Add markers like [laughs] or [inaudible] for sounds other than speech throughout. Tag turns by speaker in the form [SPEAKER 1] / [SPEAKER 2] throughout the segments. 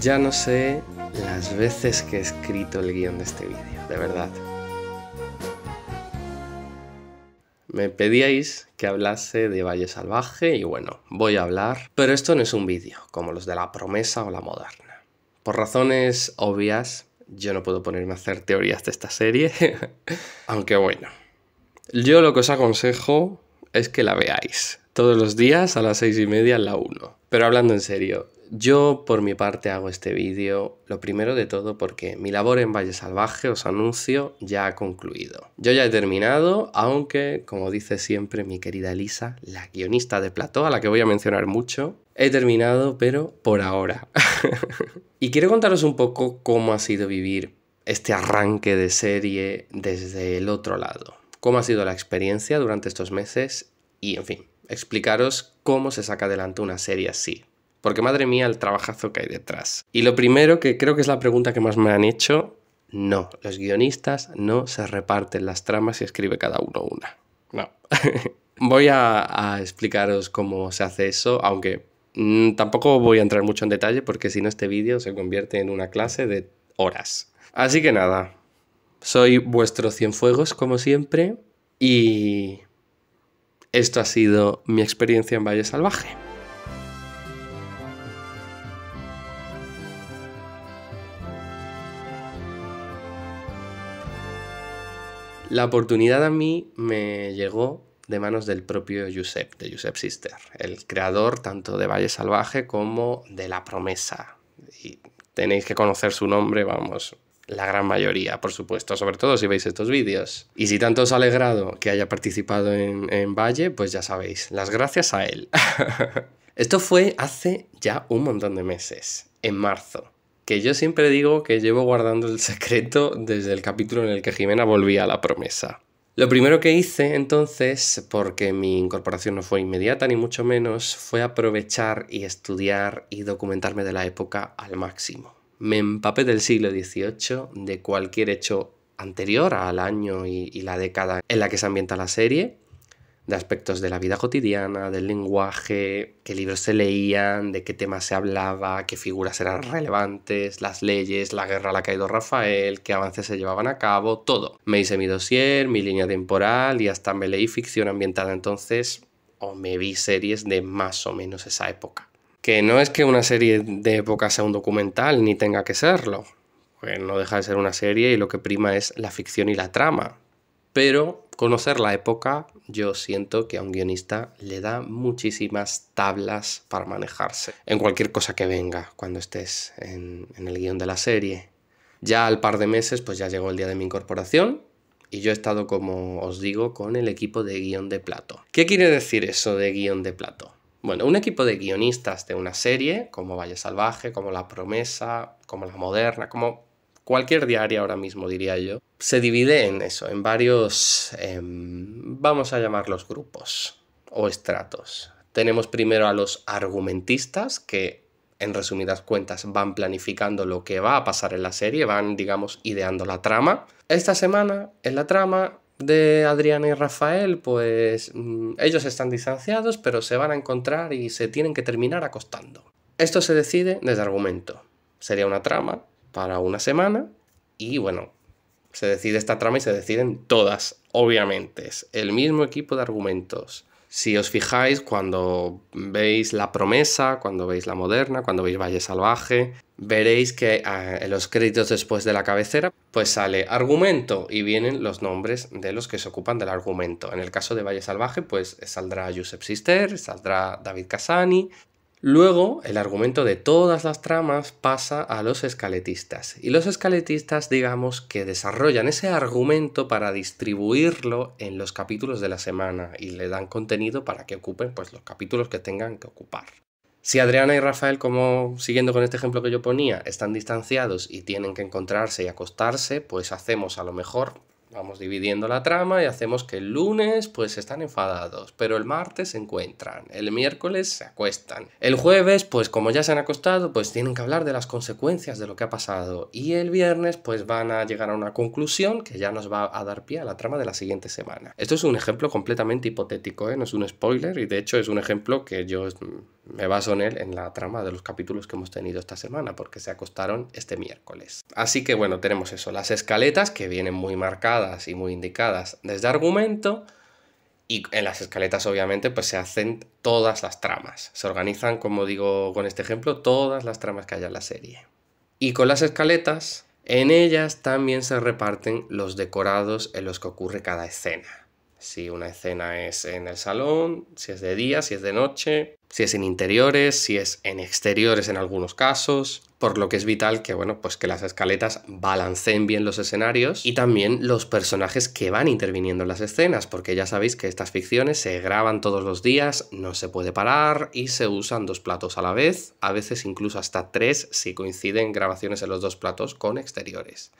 [SPEAKER 1] Ya no sé las veces que he escrito el guión de este vídeo, de verdad. Me pedíais que hablase de Valle Salvaje y bueno, voy a hablar, pero esto no es un vídeo, como los de la promesa o la moderna. Por razones obvias, yo no puedo ponerme a hacer teorías de esta serie, [laughs] aunque bueno. Yo lo que os aconsejo es que la veáis, todos los días a las seis y media en la 1. Pero hablando en serio, yo por mi parte hago este vídeo, lo primero de todo porque mi labor en Valle Salvaje, os anuncio, ya ha concluido. Yo ya he terminado, aunque, como dice siempre mi querida Elisa, la guionista de Plató, a la que voy a mencionar mucho, he terminado, pero por ahora. [laughs] y quiero contaros un poco cómo ha sido vivir este arranque de serie desde el otro lado, cómo ha sido la experiencia durante estos meses y, en fin, explicaros cómo se saca adelante una serie así porque madre mía el trabajazo que hay detrás. Y lo primero que creo que es la pregunta que más me han hecho, no, los guionistas no se reparten las tramas y escribe cada uno una. No. [laughs] voy a, explicaros cómo se hace eso, aunque mm, tampoco voy a entrar mucho en detalle porque si no este vídeo se convierte en una clase de horas. Así que nada, soy vuestro Cienfuegos como siempre y esto ha sido mi experiencia en Valle Salvaje. La oportunidad a mí me llegó de manos del propio Josep, de Josep Sister, el creador tanto de Valle Salvaje como de La Promesa. Y tenéis que conocer su nombre, vamos, la gran mayoría, por supuesto, sobre todo si veis estos vídeos. Y si tanto os ha alegrado que haya participado en Valle, pues ya sabéis, las gracias a él. [laughs] Esto fue hace ya un montón de meses, en marzo que yo siempre digo que llevo guardando el [laughs] secreto desde el capítulo en el que Jimena volvía a la promesa. Lo primero que hice entonces, porque mi incorporación no fue inmediata ni mucho menos, fue aprovechar y estudiar y documentarme de la época al máximo. Me empapé del siglo XVIII, de cualquier hecho anterior al año y la década en la que se ambienta la serie, de aspectos de la vida cotidiana, del lenguaje, qué libros se leían, de qué temas se hablaba, qué figuras eran relevantes, las leyes, la guerra la que ha caído Rafael, qué avances se llevaban a cabo, todo. Me hice mi dossier, mi línea temporal y hasta me leí ficción ambientada entonces o me vi series de más o menos esa época. Que no es que una serie de época sea un documental, ni tenga que serlo. Pues no deja de ser una serie y lo que prima es la ficción y la trama pero conocer la época yo siento que a un guionista le da muchísimas tablas para manejarse en cualquier cosa que venga cuando estés en, el guión de la serie. Ya al par de meses pues ya llegó el día de mi incorporación, y yo he estado, como os digo, con el equipo de guión de plato. ¿Qué quiere decir eso de guión de plato? Bueno, un equipo de guionistas de una serie, como Valle Salvaje, como La Promesa, como La Moderna, como cualquier diaria ahora mismo, diría yo, se divide en eso, en varios, em, vamos a llamarlos grupos o estratos. Tenemos primero a los argumentistas, que en resumidas cuentas van planificando lo que va a pasar en la serie, van, digamos, ideando la trama. Esta semana, en la trama, de Adriana y Rafael, pues mm, ellos están distanciados, pero se van a encontrar y se tienen que terminar acostando. Esto se decide desde argumento. Sería una trama para una semana y bueno, se decide esta trama y se deciden todas, obviamente. Es el mismo equipo de argumentos. Si os fijáis, cuando veis La Promesa, cuando veis La Moderna, cuando veis Valle Salvaje, veréis que ah, en los créditos después de la cabecera, pues sale argumento y vienen los nombres de los que se ocupan del argumento. En el caso de Valle Salvaje, pues saldrá Josep Sister, saldrá David Casani, Luego, el argumento de todas las tramas pasa a los escaletistas, y los escaletistas digamos que desarrollan ese argumento para distribuirlo en los capítulos de la semana y le dan contenido para que ocupen pues, los capítulos que tengan que ocupar. Si Adriana y Rafael, como siguiendo con este ejemplo que yo ponía, están distanciados y tienen que encontrarse y acostarse, pues hacemos a lo mejor vamos dividiendo la trama y hacemos que el lunes pues están enfadados, pero el martes se encuentran, el miércoles se acuestan, el jueves pues como ya se han acostado pues tienen que hablar de las consecuencias de lo que ha pasado y el viernes pues van a llegar a una conclusión que ya nos va a dar pie a la trama de la siguiente semana. Esto es un ejemplo completamente hipotético, ¿eh? no es un spoiler y de hecho es un ejemplo que yo me baso en él en la trama de los capítulos que hemos tenido esta semana, porque se acostaron este miércoles. Así que bueno, tenemos eso, las escaletas que vienen muy marcadas y muy indicadas desde argumento, y en las escaletas obviamente pues se hacen todas las tramas, se organizan, como digo con este ejemplo, todas las tramas que haya en la serie. Y con las escaletas, en ellas también se reparten los decorados en los que ocurre cada escena si una escena es en el salón, si es de día, si es de noche, si es en interiores, si es en exteriores en algunos casos, por lo que es vital que bueno, pues que las escaletas balanceen bien los escenarios y también los personajes que van interviniendo en las escenas, porque ya sabéis que estas ficciones se graban todos los días, no se puede parar y se usan dos platos a la vez, a veces incluso hasta tres si coinciden grabaciones en los dos platos con exteriores.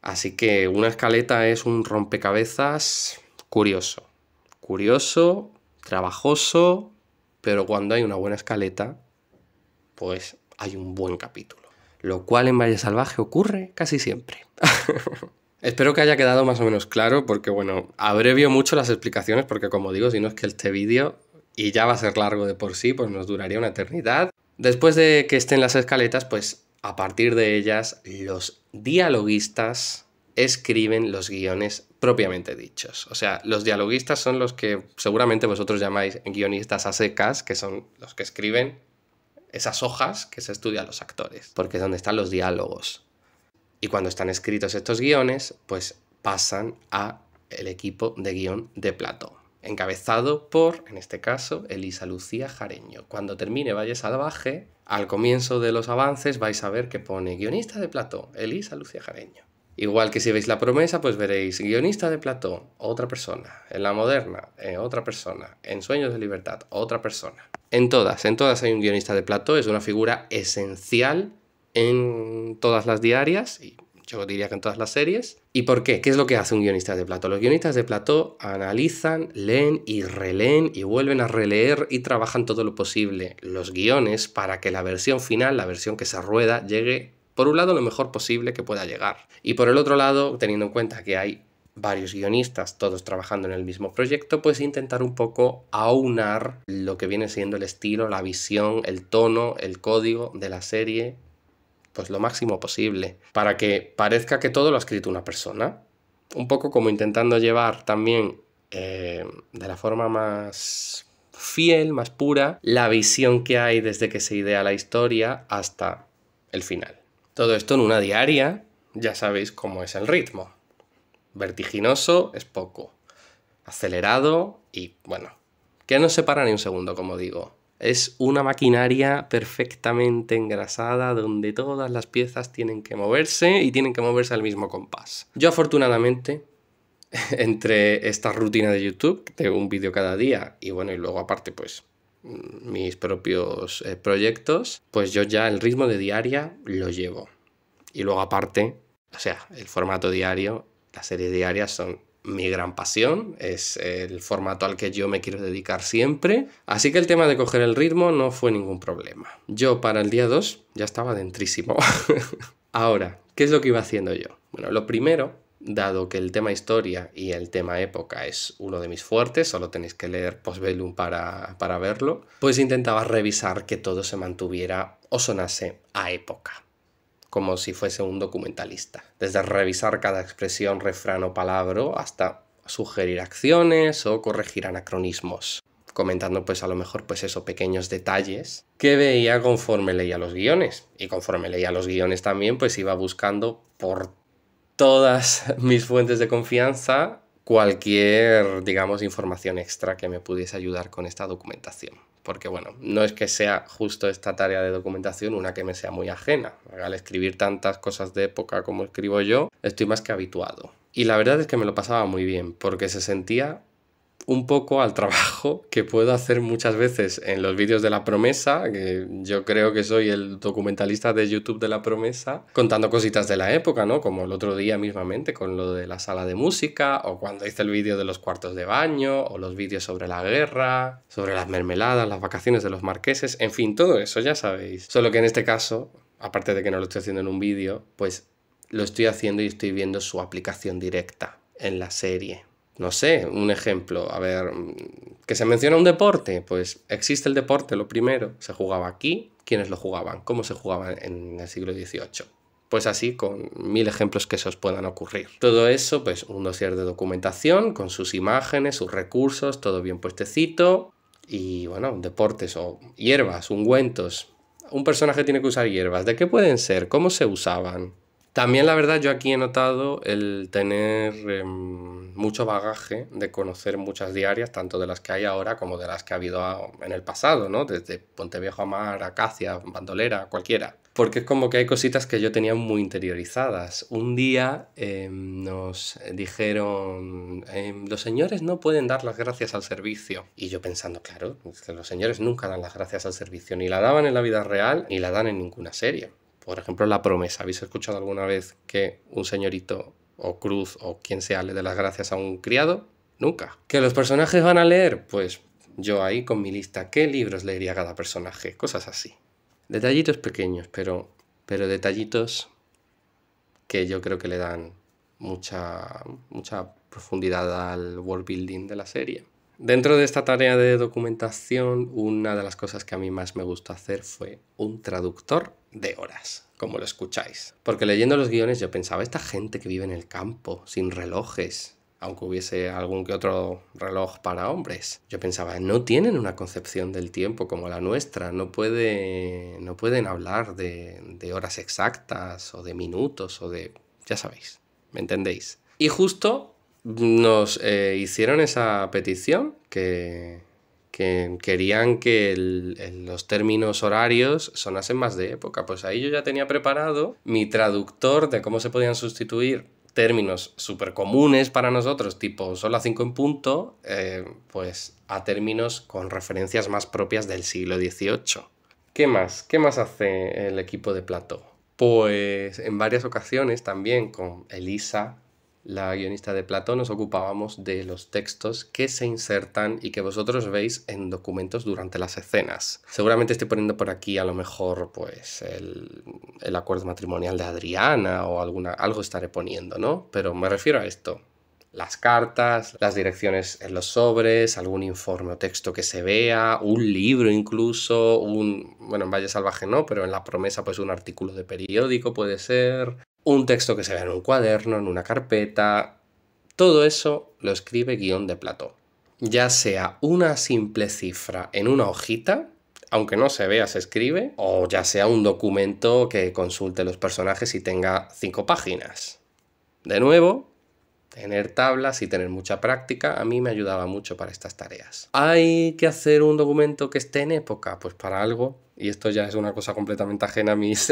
[SPEAKER 1] Así que una escaleta es un rompecabezas curioso. Curioso, trabajoso, pero cuando hay una buena escaleta, pues hay un buen capítulo. Lo cual en Valle Salvaje ocurre casi siempre. [laughs] Espero que haya quedado más o menos claro porque, bueno, abrevio mucho las explicaciones porque, como digo, si no es que este vídeo, y ya va a ser largo de por sí, pues nos duraría una eternidad. Después de que estén las escaletas, pues a partir de ellas los dialoguistas escriben los guiones propiamente dichos. O sea, los dialoguistas son los que seguramente vosotros llamáis guionistas a secas, que son los que escriben esas hojas que se estudian los actores, porque es donde están los diálogos. Y cuando están escritos estos guiones, pues pasan a el equipo de guión de plato. encabezado por, en este caso, Elisa Lucía Jareño. Cuando termine Valle Salvaje, al comienzo de los avances vais a ver que pone guionista de Platón, Elisa Lucía Jareño. Igual que si veis la promesa, pues veréis guionista de Platón, otra persona. En la moderna, eh, otra persona. En Sueños de Libertad, otra persona. En todas, en todas hay un guionista de Platón, es una figura esencial en todas las diarias y yo diría que en todas las series. ¿Y por qué? ¿Qué es lo que hace un guionista de Platón? Los guionistas de Platón analizan, leen y releen y vuelven a releer y trabajan todo lo posible los guiones para que la versión final, la versión que se rueda, llegue por un lado, lo mejor posible que pueda llegar. Y por el otro lado, teniendo en cuenta que hay varios guionistas, todos trabajando en el mismo proyecto, pues intentar un poco aunar lo que viene siendo el estilo, la visión, el tono, el código de la serie, pues lo máximo posible, para que parezca que todo lo ha escrito una persona. Un poco como intentando llevar también eh, de la forma más fiel, más pura, la visión que hay desde que se idea la historia hasta el final. Todo esto en una diaria, ya sabéis cómo es el ritmo. Vertiginoso es poco. Acelerado y bueno, que no se para ni un segundo, como digo. Es una maquinaria perfectamente engrasada donde todas las piezas tienen que moverse y tienen que moverse al mismo compás. Yo afortunadamente, [laughs] entre esta rutina de YouTube de un vídeo cada día y bueno, y luego aparte pues mis propios eh, proyectos, pues yo ya el ritmo de diaria lo llevo. Y luego aparte, o sea, el formato diario, las series diarias son mi gran pasión, es el formato al que yo me quiero dedicar siempre, así que el tema de coger el ritmo no fue ningún problema. Yo para el día 2 ya estaba dentrísimo. [laughs] Ahora, ¿qué es lo que iba haciendo yo? Bueno, lo primero Dado que el tema historia y el tema época es uno de mis fuertes, solo tenéis que leer Postbellum para, para verlo, pues intentaba revisar que todo se mantuviera o sonase a época como si fuese un documentalista. Desde revisar cada expresión, refrán o palabra hasta sugerir acciones o corregir anacronismos, comentando pues a lo mejor pues esos pequeños detalles que veía conforme leía los guiones y conforme leía los guiones también pues iba buscando por todas [laughs] mis fuentes de confianza cualquier, digamos, información extra que me pudiese ayudar con esta documentación. Porque bueno, no es que sea justo esta tarea de documentación una que me sea muy ajena. Al escribir tantas cosas de época como escribo yo, estoy más que habituado. Y la verdad es que me lo pasaba muy bien, porque se sentía un poco al trabajo que puedo hacer muchas veces en los vídeos de la promesa, que yo creo que soy el documentalista de YouTube de la promesa, contando cositas de la época, ¿no? Como el otro día mismamente con lo de la sala de música, o cuando hice el vídeo de los cuartos de baño, o los vídeos sobre la guerra, sobre las mermeladas, las vacaciones de los marqueses, en fin, todo eso ya sabéis. Solo que en este caso, aparte de que no lo estoy haciendo en un vídeo, pues lo estoy haciendo y estoy viendo su aplicación directa en la serie no sé, un ejemplo, a ver, mm, que se menciona un deporte, pues existe el deporte, lo primero, se jugaba aquí, ¿quiénes lo jugaban? ¿Cómo se jugaba en el siglo XVIII? Pues así, con mil ejemplos que se os puedan ocurrir. Todo eso, pues un dossier de documentación con sus imágenes, sus recursos, todo bien puestecito. Y bueno, deportes o hierbas, ungüentos. Un personaje tiene que usar hierbas. ¿De qué pueden ser? ¿Cómo se usaban? También la verdad yo aquí he notado el tener em, mucho bagaje de conocer muchas diarias, tanto de las que hay ahora como de las que ha habido en el pasado, ¿no? Desde Ponteviejo a Mar, Acacia, Bandolera, cualquiera. Porque es como que hay cositas que yo tenía muy interiorizadas. Un día em, nos dijeron, em, los señores no pueden dar las gracias al servicio. Y yo pensando, claro, que los señores nunca dan las gracias al servicio, ni la daban en la vida real, ni la dan en ninguna serie. Por ejemplo, la promesa. ¿Habéis escuchado alguna vez que un señorito o cruz o quien sea le dé las gracias a un criado? Nunca. ¿Que los personajes van a leer? Pues yo ahí con mi lista, ¿qué libros leería cada personaje? Cosas así. Detallitos pequeños, pero, pero detallitos que yo creo que le dan mucha, mucha profundidad al world building de la serie. Dentro de esta tarea de documentación, una de las cosas que a mí más me gustó hacer fue un traductor de horas, como lo escucháis. Porque leyendo los guiones yo pensaba, esta gente que vive en el campo, sin relojes, aunque hubiese algún que otro reloj para hombres. Yo pensaba, no tienen una concepción del tiempo como la nuestra, no, puede, no pueden hablar de, de horas exactas o de minutos o de... ya sabéis, ¿me entendéis? Y justo nos eh, hicieron esa petición que, querían que los términos horarios sonasen más de época. Pues ahí yo ya tenía preparado mi traductor de cómo se podían sustituir términos súper comunes para nosotros, tipo sola las 5 en punto, eh, pues a términos con referencias más propias del siglo XVIII. ¿Qué más? ¿Qué más hace el equipo de Plato? Pues en varias ocasiones también con Elisa, la guionista de Platón, nos ocupábamos de los textos que se insertan y que vosotros veis en documentos durante las escenas. Seguramente estoy poniendo por aquí a lo mejor pues el, acuerdo matrimonial de Adriana o alguna, algo estaré poniendo, ¿no? Pero me refiero a esto. Las cartas, las direcciones en los sobres, algún informe o texto que se vea, un libro incluso, un, bueno, en Valle Salvaje no, pero en La Promesa pues un artículo de periódico puede ser, un texto que se vea en un cuaderno, en una carpeta. Todo eso lo escribe guión de plató. Ya sea una simple cifra en una hojita, aunque no se vea, se escribe, o ya sea un documento que consulte los personajes y tenga cinco páginas. De nuevo, tener tablas y tener mucha práctica a mí me ayudaba mucho para estas tareas. ¿Hay que hacer un documento que esté en época? Pues para algo, y esto ya es una cosa completamente ajena a mis,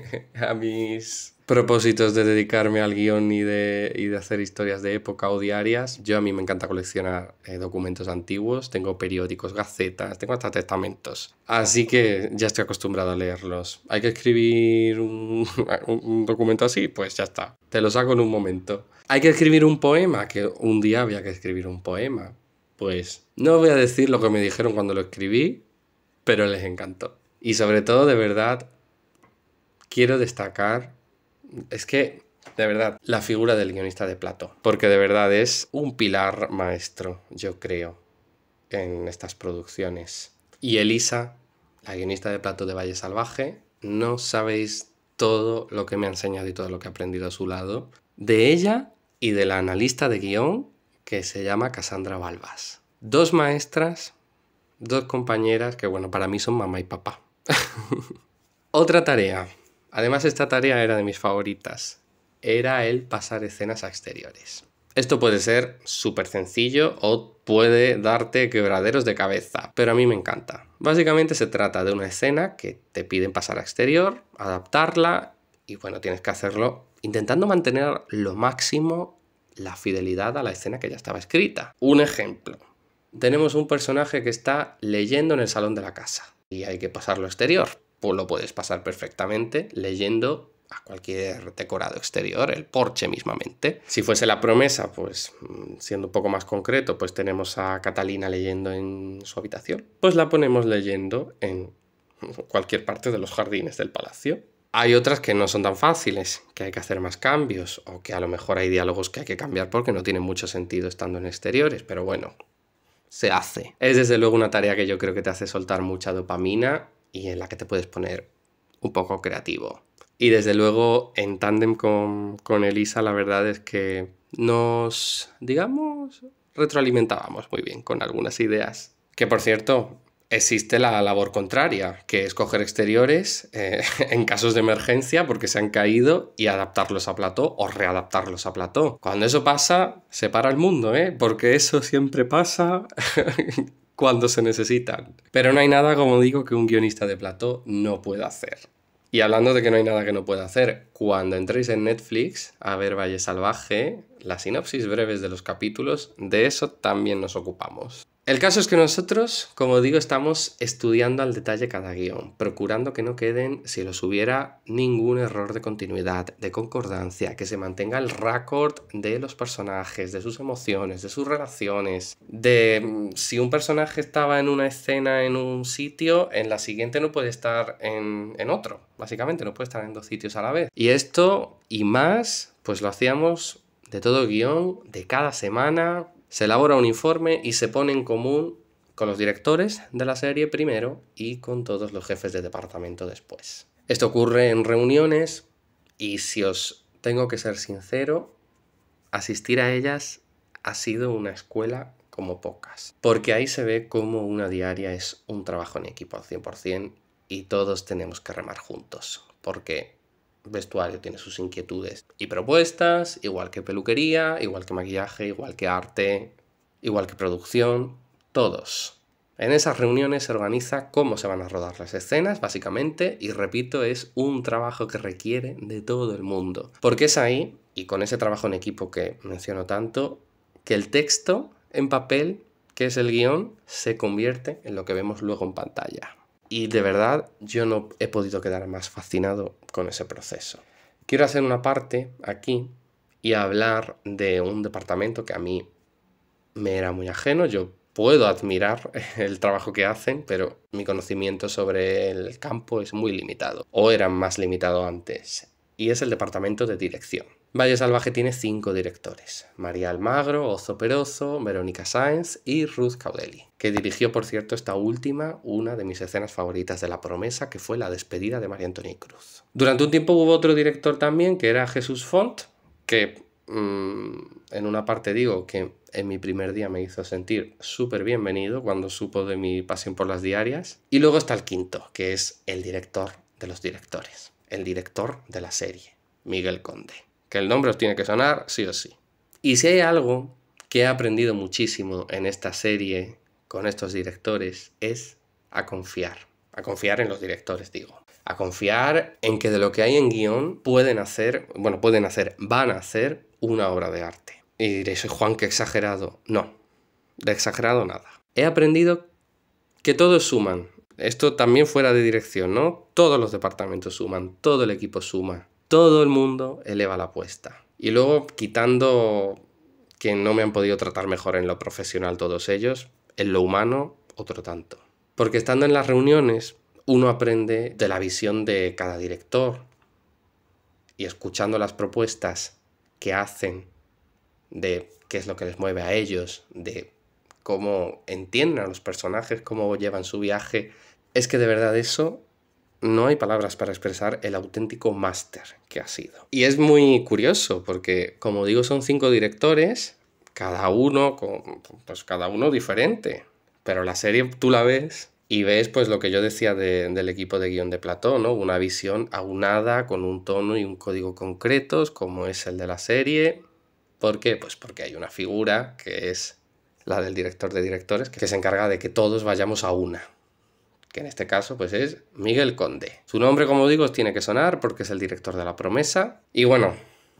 [SPEAKER 1] [laughs] a mis propósitos de dedicarme al guión y de, hacer historias de época o diarias. Yo a mí me encanta coleccionar eh, documentos antiguos, tengo periódicos, gacetas, tengo hasta testamentos. Así que ya estoy acostumbrado a leerlos. Hay que escribir [laughs] un, un documento así, pues ya está. Te lo saco en un momento. Hay que escribir un poema, que un día había que escribir un poema. Pues no voy a decir lo que me dijeron cuando lo escribí, pero les encantó. Y sobre todo, de verdad, quiero destacar es que, de verdad, la figura del guionista de Plato. porque de verdad es un pilar maestro, yo creo, en estas producciones. Y Elisa, la guionista de Plato de Valle Salvaje, no sabéis todo lo que me ha enseñado y todo lo que he aprendido a su lado, de ella y de la analista de guión que se llama Cassandra Balbas. Dos maestras, dos compañeras que, bueno, para mí son mamá y papá. [laughs] Otra tarea, Además, esta tarea era de mis favoritas. Era el pasar escenas a exteriores. Esto puede ser súper sencillo o puede darte quebraderos de cabeza, pero a mí me encanta. Básicamente se trata de una escena que te piden pasar a exterior, adaptarla y bueno, tienes que hacerlo intentando mantener lo máximo la fidelidad a la escena que ya estaba escrita. Un ejemplo. Tenemos un personaje que está leyendo en el salón de la casa y hay que pasarlo a exterior pues lo puedes pasar perfectamente leyendo a cualquier decorado exterior, el porche mismamente. Si fuese la promesa, pues mm, siendo un poco más concreto, pues tenemos a Catalina leyendo en su habitación, pues la ponemos leyendo en cualquier parte de los jardines del palacio. Hay otras que no son tan fáciles, que hay que hacer más cambios, o que a lo mejor hay diálogos que hay que cambiar porque no tienen mucho sentido estando en exteriores, pero bueno, se hace. Es desde luego una tarea que yo creo que te hace soltar mucha dopamina y en la que te puedes poner un poco creativo. Y desde luego, en tándem con, con Elisa, la verdad es que nos, digamos, retroalimentábamos muy bien con algunas ideas. Que por cierto, existe la labor contraria, que es coger exteriores eh, [laughs] en casos de emergencia porque se han caído y adaptarlos a plató o readaptarlos a plató. Cuando eso pasa, se para el mundo, ¿eh? porque eso siempre pasa. [laughs] cuando se necesitan. Pero no hay nada, como digo, que un guionista de plató no pueda hacer. Y hablando de que no hay nada que no pueda hacer, cuando entréis en Netflix a ver Valle Salvaje, las sinopsis breves de los capítulos, de eso también nos ocupamos. El caso es que nosotros, como digo, estamos estudiando al detalle cada guión, procurando que no queden, si los hubiera, ningún error de continuidad, de concordancia, que se mantenga el récord de los personajes, de sus emociones, de sus relaciones, de mm, si un personaje estaba en una escena en un sitio, en la siguiente no puede estar en, otro, básicamente, no puede estar en dos sitios a la vez. Y esto y más, pues lo hacíamos de todo guión, de cada semana, se elabora un informe y se pone en común con los directores de la serie primero y con todos los jefes de departamento después. Esto ocurre en reuniones y si os tengo que ser sincero, asistir a ellas ha sido una escuela como pocas, porque ahí se ve cómo una diaria es un trabajo en equipo al 100% y todos tenemos que remar juntos, porque vestuario tiene sus inquietudes y propuestas, igual que peluquería, igual que maquillaje, igual que arte, igual que producción, todos. En esas reuniones se organiza cómo se van a rodar las escenas, básicamente, y repito, es un trabajo que requiere de todo el mundo. Porque es ahí, y con ese trabajo en equipo que menciono tanto, que el texto en papel, que es el guión, se convierte en lo que vemos luego en pantalla. Y de verdad yo no he podido quedar más fascinado con ese proceso. Quiero hacer una parte aquí y hablar de un departamento que a mí me era muy ajeno. Yo puedo admirar [laughs] el trabajo que hacen, pero mi conocimiento sobre el campo es muy limitado, o era más limitado antes, y es el departamento de dirección. Valle Salvaje tiene cinco directores: María Almagro, Ozo Peroso, Verónica Sáenz y Ruth Caudeli, que dirigió, por cierto, esta última, una de mis escenas favoritas de La Promesa, que fue la despedida de María Antonia Cruz. Durante un tiempo hubo otro director también, que era Jesús Font, que mm, en una parte digo que en mi primer día me hizo sentir súper bienvenido cuando supo de mi pasión por las diarias. Y luego está el quinto, que es el director de los directores, el director de la serie, Miguel Conde que el nombre os tiene que sonar sí o sí. Y si hay algo que he aprendido muchísimo en esta serie con estos directores es a confiar. A confiar en los directores, digo. A confiar en que de lo que hay en guión pueden hacer, bueno, pueden hacer, van a hacer una obra de arte. Y diréis, Juan, qué exagerado. No, de exagerado nada. He aprendido que todos suman. Esto también fuera de dirección, ¿no? Todos los departamentos suman, todo el equipo suma todo el mundo eleva la apuesta. Y luego, quitando que no me han podido tratar mejor en lo profesional todos ellos, en lo humano, otro tanto. Porque estando en las reuniones, uno aprende de la visión de cada director y escuchando las propuestas que hacen de qué es lo que les mueve a ellos, de cómo entienden a los personajes, cómo llevan su viaje. Es que de verdad eso no hay palabras para expresar el auténtico máster que ha sido. Y es muy curioso porque, como digo, son cinco directores, cada uno, con, pues, cada uno diferente. Pero la serie tú la ves y ves pues lo que yo decía del equipo de guión de Platón, ¿no? Una visión aunada con un tono y un código concretos como es el de la serie. ¿Por qué? Pues porque hay una figura que es la del director de directores que se encarga de que todos vayamos a una que en este caso pues es Miguel Conde. Su nombre, como digo, tiene que sonar porque es el director de La Promesa. Y bueno,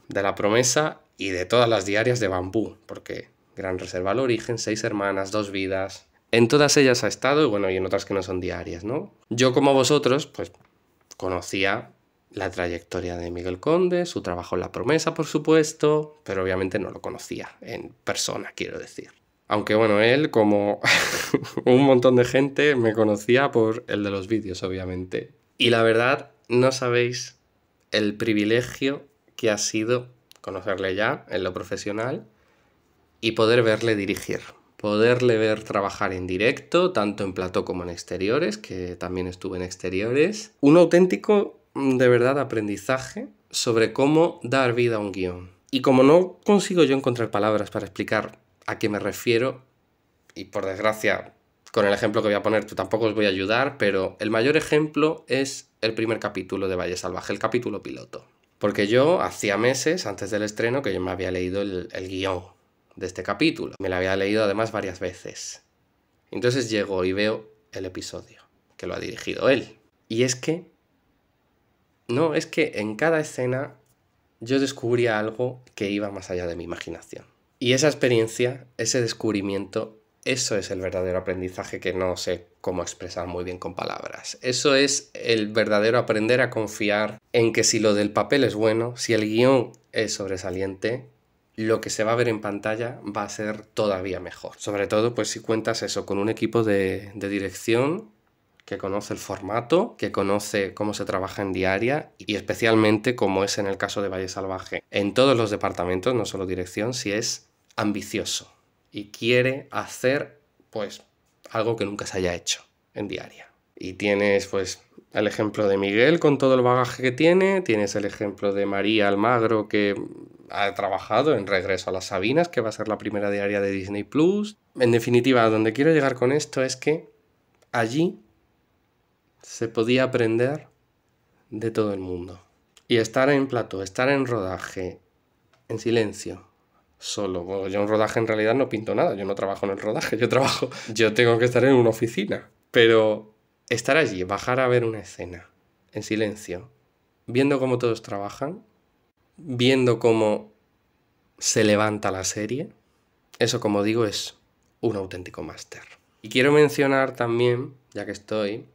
[SPEAKER 1] de La Promesa y de todas las diarias de Bambú, porque Gran Reserva al Origen, Seis Hermanas, Dos Vidas... En todas ellas ha estado, y bueno, y en otras que no son diarias, ¿no? Yo, como vosotros, pues conocía la trayectoria de Miguel Conde, su trabajo en La Promesa, por supuesto, pero obviamente no lo conocía en persona, quiero decir. Aunque bueno, él, como [laughs] un montón de gente, me conocía por el de los vídeos, obviamente. Y la verdad, no sabéis el privilegio que ha sido conocerle ya en lo profesional y poder verle dirigir. Poderle ver trabajar en directo, tanto en plató como en exteriores, que también estuve en exteriores. Un auténtico, mm, de verdad, aprendizaje sobre cómo dar vida a un guión. Y como no consigo yo encontrar palabras para explicar a qué me refiero y por desgracia con el ejemplo que voy a poner tú tampoco os voy a ayudar, pero el mayor ejemplo es el primer capítulo de Valle Salvaje, el capítulo piloto. Porque yo hacía meses antes del estreno que yo me había leído el, el guión de este capítulo. Me lo había leído además varias veces. Entonces llego y veo el episodio, que lo ha dirigido él. Y es que... No, es que en cada escena yo descubría algo que iba más allá de mi imaginación. Y esa experiencia, ese descubrimiento, eso es el verdadero aprendizaje que no sé cómo expresar muy bien con palabras. Eso es el verdadero aprender a confiar en que si lo del papel es bueno, si el guión es sobresaliente, lo que se va a ver en pantalla va a ser todavía mejor. Sobre todo, pues si cuentas eso con un equipo de, de dirección que conoce el formato, que conoce cómo se trabaja en diaria y especialmente como es en el caso de Valle Salvaje. En todos los departamentos, no solo dirección, si es ambicioso y quiere hacer pues algo que nunca se haya hecho en diaria. Y tienes pues el ejemplo de Miguel con todo el bagaje que tiene, tienes el ejemplo de María Almagro que ha trabajado en Regreso a las Sabinas, que va a ser la primera diaria de Disney Plus. En definitiva, donde quiero llegar con esto es que allí se podía aprender de todo el mundo. Y estar en plato, estar en rodaje, en silencio, solo. yo en rodaje en realidad no pinto nada, yo no trabajo en el rodaje, yo trabajo, yo tengo que estar en una oficina, pero estar allí, bajar a ver una escena, en silencio, viendo cómo todos trabajan, viendo cómo se levanta la serie, eso como digo es un auténtico máster. Y quiero mencionar también, ya que estoy,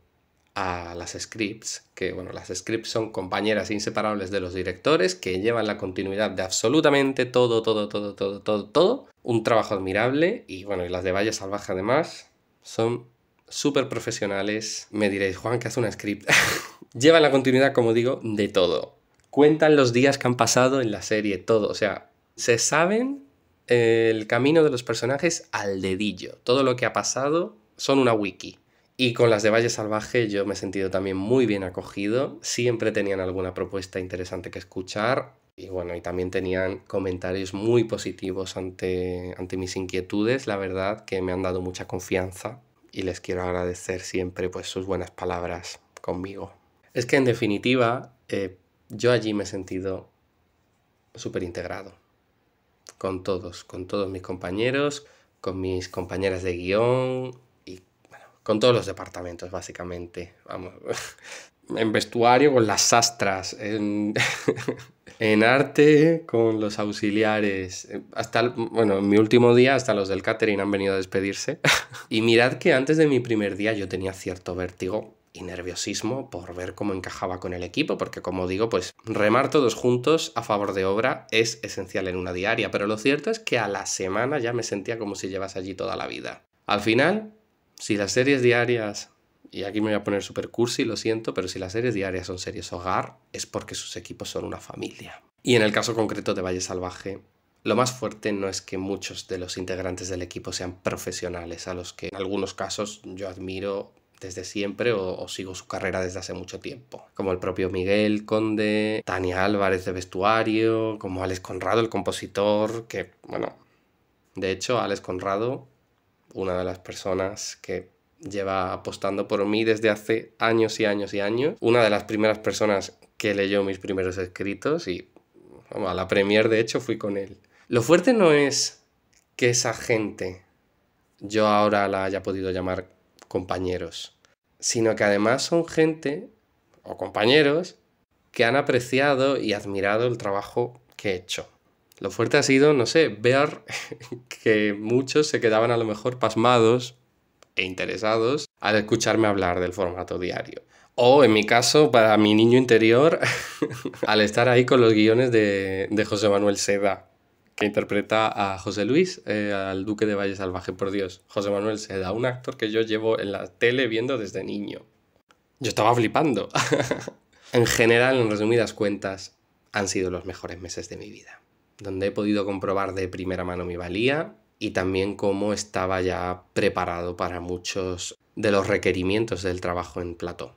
[SPEAKER 1] a las scripts, que bueno, las scripts son compañeras inseparables de los directores que llevan la continuidad de absolutamente todo, todo, todo, todo, todo, todo. Un trabajo admirable y bueno, y las de Valle Salvaje además son súper profesionales. Me diréis, Juan, que hace una script. [laughs] llevan la continuidad, como digo, de todo. Cuentan los días que han pasado en la serie, todo. O sea, se saben el camino de los personajes al dedillo. Todo lo que ha pasado son una wiki y con las de Valle Salvaje yo me he sentido también muy bien acogido. Siempre tenían alguna propuesta interesante que escuchar. Y bueno, y también tenían comentarios muy positivos ante, ante mis inquietudes. La verdad que me han dado mucha confianza y les quiero agradecer siempre pues, sus buenas palabras conmigo. Es que en definitiva, eh, yo allí me he sentido súper integrado. Con todos, con todos mis compañeros, con mis compañeras de guión, con todos los departamentos, básicamente. [laughs] En vestuario con las sastras, en, [laughs] arte con los auxiliares. Eh, hasta, bueno, en mi último día hasta los del catering han venido a despedirse. [laughs] Y mirad que antes de mi primer día yo tenía cierto vértigo y nerviosismo por ver cómo encajaba con el equipo, porque como digo, pues remar todos juntos a favor de obra es esencial en una diaria, pero lo cierto es que a la semana ya me sentía como si llevas allí toda la vida. Al final, si las series diarias, y aquí me voy a poner super cursi, lo siento, pero si las series diarias son series hogar, es porque sus equipos son una familia. Y en el caso concreto de Valle Salvaje, lo más fuerte no es que muchos de los integrantes del equipo sean profesionales, a los que en algunos casos yo admiro desde siempre o, o, sigo su carrera desde hace mucho tiempo. Como el propio Miguel Conde, Tania Álvarez de vestuario, como Alex Conrado, el compositor, que bueno, de hecho Alex Conrado una de las personas que lleva apostando por mí desde hace años y años y años. Una de las primeras personas que leyó mis primeros escritos y a la premier de hecho fui con él. Lo fuerte no es que esa gente yo ahora la haya podido llamar compañeros, sino que además son gente o compañeros que han apreciado y admirado el trabajo que he hecho. Lo fuerte ha sido, no sé, ver [laughs] que muchos se quedaban a lo mejor pasmados e interesados al escucharme hablar del formato diario. O en mi caso, para mi niño interior, [laughs] al estar ahí con los guiones de, José Manuel Seda, que interpreta a José Luis, eh, al duque de Valle Salvaje, por Dios. José Manuel Seda, un actor que yo llevo en la tele viendo desde niño. Yo estaba flipando. [laughs] en general, en resumidas cuentas, han sido los mejores meses de mi vida donde he podido comprobar de primera mano mi valía y también cómo estaba ya preparado para muchos de los requerimientos del trabajo en plató.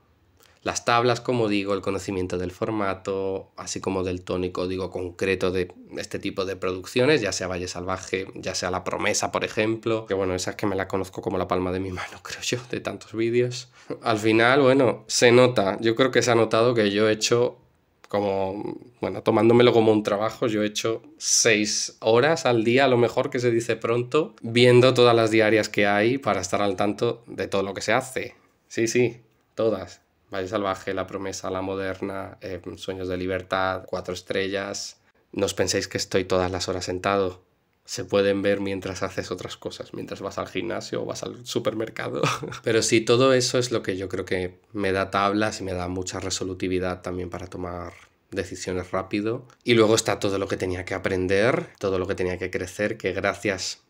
[SPEAKER 1] Las tablas, como digo, el conocimiento del formato, así como del tónico y concreto de este tipo de producciones, ya sea Valle Salvaje, ya sea La Promesa, por ejemplo, que bueno, esa es que me la conozco como la palma de mi mano, [laughs] creo yo, de tantos vídeos. Al final, bueno, se nota, yo creo que se ha notado que yo he hecho como, bueno, tomándomelo como un trabajo, yo he hecho seis horas al día, a lo mejor que se dice pronto, viendo todas las diarias que hay para estar al tanto de todo lo que se hace. Sí, sí, todas. Valle Salvaje, La Promesa, La Moderna, eh, Sueños de Libertad, Cuatro Estrellas. No os penséis que estoy todas las horas sentado se pueden ver mientras haces otras cosas, mientras vas al gimnasio o vas al supermercado. [laughs] Pero sí, todo eso es lo que yo creo que me da tablas y me da mucha resolutividad también para tomar decisiones rápido. Y luego está todo lo que tenía que aprender, todo lo que tenía que crecer, que gracias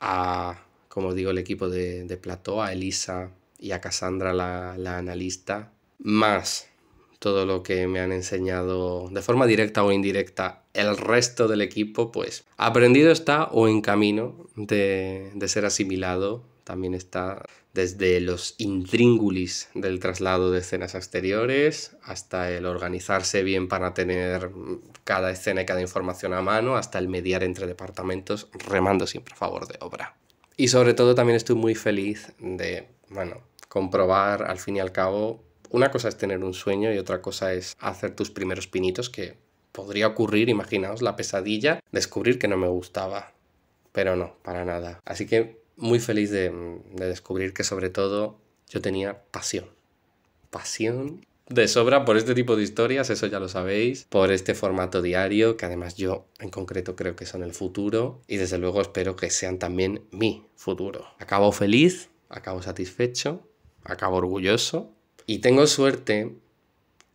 [SPEAKER 1] a, como digo, el equipo de, de Plató, a Elisa y a Cassandra, la, la analista, más todo lo que me han enseñado de forma directa o indirecta el resto del equipo, pues aprendido está o en camino de, de ser asimilado. También está desde los intríngulis del traslado de escenas exteriores, hasta el organizarse bien para tener cada escena y cada información a mano, hasta el mediar entre departamentos, remando siempre a favor de obra. Y sobre todo también estoy muy feliz de, bueno, comprobar al fin y al cabo, una cosa es tener un sueño y otra cosa es hacer tus primeros pinitos, que podría ocurrir, imaginaos, la pesadilla, descubrir que no me gustaba. Pero no, para nada. Así que muy feliz de, descubrir que sobre todo yo tenía pasión. Pasión de sobra por este tipo de historias, eso ya lo sabéis, por este formato diario, que además yo en concreto creo que son el futuro y desde luego espero que sean también mi futuro. Acabo feliz, acabo satisfecho, acabo orgulloso y tengo suerte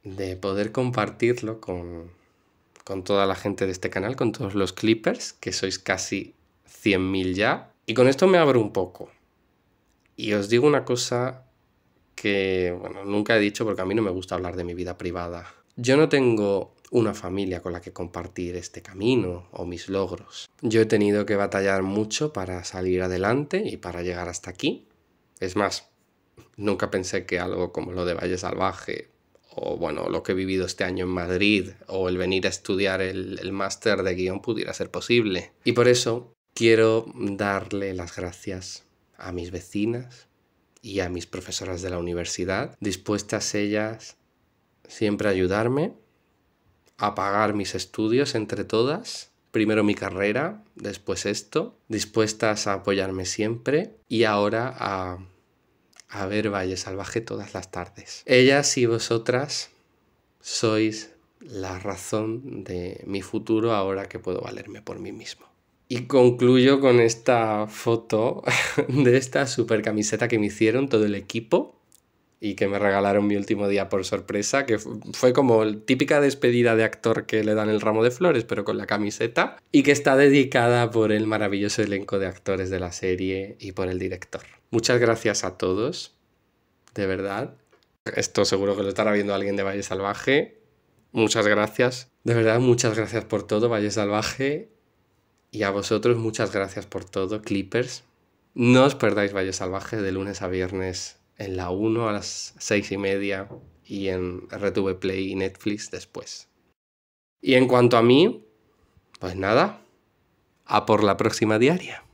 [SPEAKER 1] de poder compartirlo con con toda la gente de este canal, con todos los clippers, que sois casi 100.000 ya. Y con esto me abro un poco. Y os digo una cosa que, nunca he dicho porque a mí no me gusta hablar de mi vida privada. Yo no tengo una familia con la que compartir este camino o mis logros. Yo he tenido que batallar mucho para salir adelante y para llegar hasta aquí. Es más, nunca pensé que algo como lo de Valle Salvaje o bueno, lo que he vivido este año en Madrid o el venir a estudiar el, máster de guión pudiera ser posible. Y por eso quiero darle las gracias a mis vecinas y a mis profesoras de la universidad, dispuestas ellas siempre a ayudarme, a pagar mis estudios entre todas, primero mi carrera, después esto, dispuestas a apoyarme siempre y ahora a a ver Valle Salvaje todas las tardes. Ellas y vosotras sois la razón de mi futuro ahora que puedo valerme por mí mismo. Y concluyo con esta foto [laughs] de esta super camiseta que me hicieron todo el equipo y que me regalaron mi último día por sorpresa, que fue como típica despedida de actor que le dan el ramo de flores, pero con la camiseta, y que está dedicada por el maravilloso elenco de actores de la serie y por el director. Muchas gracias a todos, de verdad. Esto seguro que lo estará viendo alguien de Valle Salvaje. Muchas gracias. De verdad, muchas gracias por todo, Valle Salvaje. Y a vosotros, muchas gracias por todo, Clippers. No os perdáis Valle Salvaje de lunes a viernes en la 1 a las 6 y media y en RTV Play y Netflix después. Y en cuanto a mí, pues nada, a por la próxima diaria.